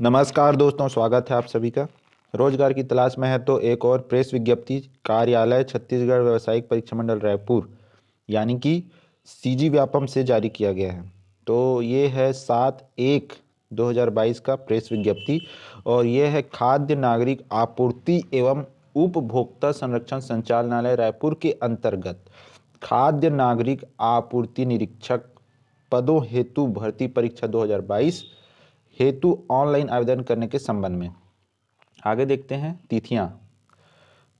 नमस्कार दोस्तों स्वागत है आप सभी का रोजगार की तलाश में है तो एक और प्रेस विज्ञप्ति कार्यालय छत्तीसगढ़ व्यावसायिक परीक्षा मंडल रायपुर यानी कि सीजी व्यापम से जारी किया गया है तो ये है सात एक 2022 का प्रेस विज्ञप्ति और ये है खाद्य नागरिक आपूर्ति एवं उपभोक्ता संरक्षण संचालनालय रायपुर के अंतर्गत खाद्य नागरिक आपूर्ति निरीक्षक पदों हेतु भर्ती परीक्षा 2022 हेतु ऑनलाइन आवेदन करने के संबंध में आगे देखते हैं तिथियाँ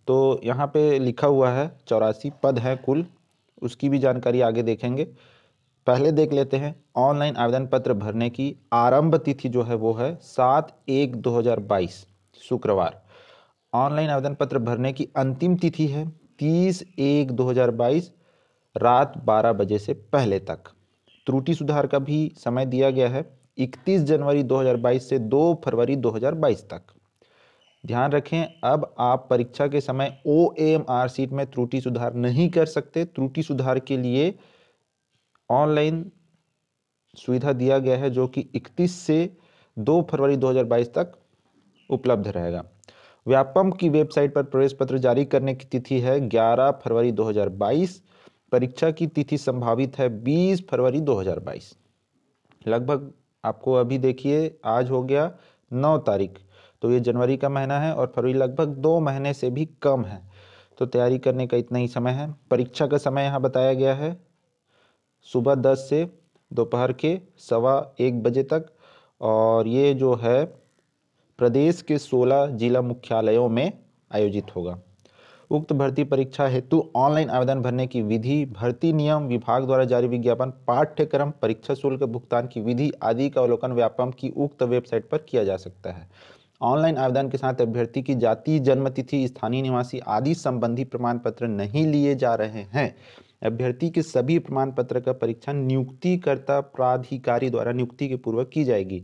तो यहाँ पे लिखा हुआ है चौरासी पद हैं कुल उसकी भी जानकारी आगे देखेंगे पहले देख लेते हैं ऑनलाइन आवेदन पत्र भरने की आरंभ तिथि जो है वो है सात एक दो हज़ार बाईस शुक्रवार ऑनलाइन आवेदन पत्र भरने की अंतिम तिथि है तीस एक दो हज़ार बाईस रात बारह बजे से पहले तक त्रुटि सुधार का भी समय दिया गया है 31 जनवरी 2022 से 2 फरवरी 2022 तक ध्यान रखें अब आप परीक्षा के समय ओ एम आर सीट में त्रुटि सुधार नहीं कर सकते त्रुटि सुधार के लिए ऑनलाइन सुविधा दिया गया है जो कि 31 से 2 फरवरी 2022 तक उपलब्ध रहेगा व्यापम की वेबसाइट पर प्रवेश पत्र जारी करने की तिथि है 11 फरवरी 2022 परीक्षा की तिथि संभावित है 20 फरवरी 2022 लगभग आपको अभी देखिए आज हो गया नौ तारीख तो ये जनवरी का महीना है और फरवरी लगभग दो महीने से भी कम है तो तैयारी करने का इतना ही समय है परीक्षा का समय यहाँ बताया गया है सुबह दस से दोपहर के सवा एक बजे तक और ये जो है प्रदेश के सोलह जिला मुख्यालयों में आयोजित होगा उक्त भर्ती परीक्षा हेतु ऑनलाइन आवेदन भरने की विधि भर्ती नियम विभाग द्वारा जारी विज्ञापन पाठ्यक्रम परीक्षा शुल्क भुगतान की विधि आदि का अवलोकन व्यापम की उक्त वेबसाइट पर किया जा सकता है ऑनलाइन आवेदन के साथ अभ्यर्थी की जाति जन्मतिथि स्थानीय निवासी आदि संबंधी प्रमाण पत्र नहीं लिए जा रहे हैं अभ्यर्थी के सभी प्रमाण पत्र का परीक्षा नियुक्तिकर्ता प्राधिकारी द्वारा नियुक्ति के पूर्वक की जाएगी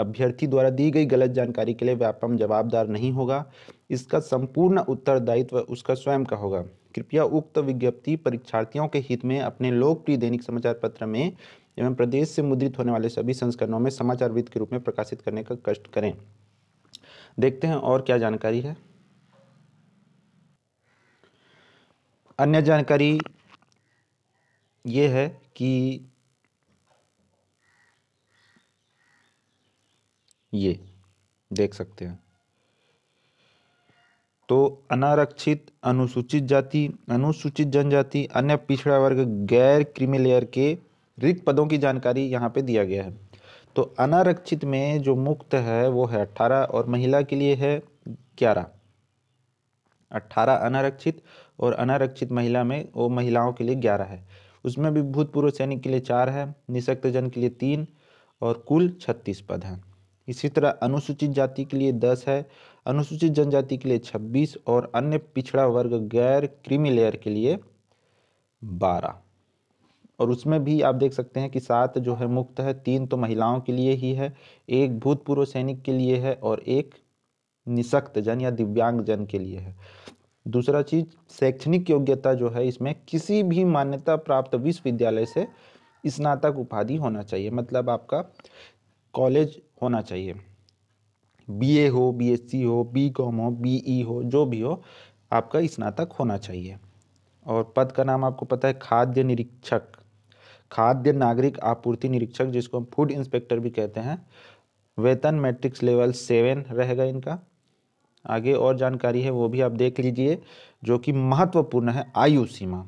अभ्यर्थी द्वारा दी गई गलत जानकारी के लिए व्यापम जवाबदार नहीं होगा इसका संपूर्ण उत्तरदायित्व उसका स्वयं का होगा कृपया उक्त विज्ञप्ति परीक्षार्थियों के हित में अपने लोकप्रिय दैनिक समाचार पत्र में एवं प्रदेश से मुद्रित होने वाले सभी संस्करणों में समाचार विद के रूप में प्रकाशित करने का कष्ट करें देखते हैं और क्या जानकारी है अन्य जानकारी ये है कि ये देख सकते हैं तो अनारक्षित अनुसूचित जाति अनुसूचित जनजाति अन्य पिछड़ा वर्ग गैर क्रिमिलेयर के रिक्त पदों की जानकारी यहाँ पे दिया गया है तो अनारक्षित में जो मुक्त है वो है अट्ठारह और महिला के लिए है ग्यारह अट्ठारह अनारक्षित और अनारक्षित महिला में वो महिलाओं के लिए ग्यारह है उसमें भी भूतपूर्व सैनिक के लिए चार है निशक्त जन के लिए तीन और कुल छत्तीस पद हैं इसी तरह अनुसूचित जाति के लिए दस है अनुसूचित जनजाति के लिए छब्बीस और अन्य पिछड़ा वर्ग गैर क्रीमी लेयर के लिए बारह और उसमें भी आप देख सकते हैं कि सात जो है मुक्त है तीन तो महिलाओं के लिए ही है एक भूतपूर्व सैनिक के लिए है और एक निशक्त जन या दिव्यांग जन के लिए है दूसरा चीज शैक्षणिक योग्यता जो है इसमें किसी भी मान्यता प्राप्त विश्वविद्यालय से स्नातक उपाधि होना चाहिए मतलब आपका कॉलेज होना चाहिए बीए हो बीएससी हो बीकॉम हो बीई e हो जो भी हो आपका स्नातक होना चाहिए और पद का नाम आपको पता है खाद्य निरीक्षक खाद्य नागरिक आपूर्ति निरीक्षक जिसको हम फूड इंस्पेक्टर भी कहते हैं वेतन मैट्रिक्स लेवल सेवन रहेगा इनका आगे और जानकारी है वो भी आप देख लीजिए जो कि महत्वपूर्ण है आयु सीमा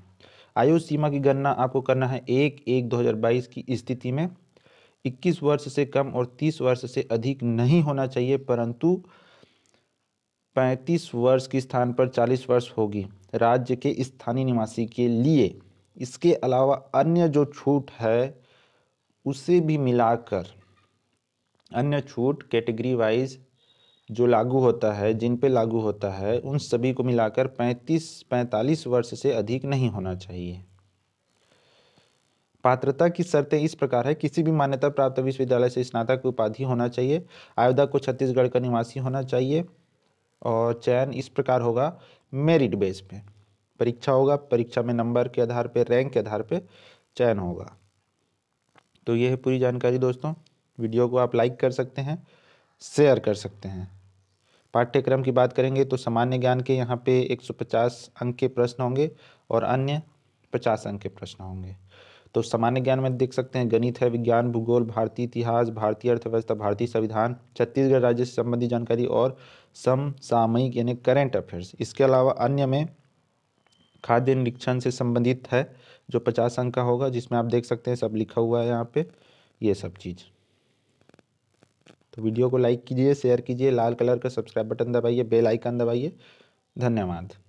आयु सीमा की गणना आपको करना है एक एक बाईस की स्थिति में 21 वर्ष से कम और 30 वर्ष से अधिक नहीं होना चाहिए परंतु 35 वर्ष के स्थान पर 40 वर्ष होगी राज्य के स्थानीय निवासी के लिए इसके अलावा अन्य जो छूट है उसे भी मिलाकर अन्य छूट कैटेगरी वाइज जो लागू होता है जिन पे लागू होता है उन सभी को मिलाकर 35-45 वर्ष से अधिक नहीं होना चाहिए पात्रता की शर्तें इस प्रकार है किसी भी मान्यता प्राप्त विश्वविद्यालय से स्नातक उपाधि होना चाहिए आयोधा को छत्तीसगढ़ का निवासी होना चाहिए और चयन इस प्रकार होगा मेरिट बेस पे परीक्षा होगा परीक्षा में नंबर के आधार पर रैंक के आधार पर चयन होगा तो ये है पूरी जानकारी दोस्तों वीडियो को आप लाइक कर सकते हैं शेयर कर सकते हैं पाठ्यक्रम की बात करेंगे तो सामान्य ज्ञान के यहाँ पे 150 अंक के प्रश्न होंगे और अन्य 50 अंक के प्रश्न होंगे तो सामान्य ज्ञान में देख सकते हैं गणित है विज्ञान भूगोल भारतीय इतिहास भारतीय अर्थव्यवस्था भारतीय संविधान छत्तीसगढ़ राज्य से संबंधित जानकारी और समसामयिक यानी करेंट अफेयर्स इसके अलावा अन्य में खाद्य निरीक्षण से संबंधित है जो पचास अंक का होगा जिसमें आप देख सकते हैं सब लिखा हुआ है यहाँ पे ये सब चीज़ तो वीडियो को लाइक कीजिए शेयर कीजिए लाल कलर का सब्सक्राइब बटन दबाइए बेल आइकन दबाइए धन्यवाद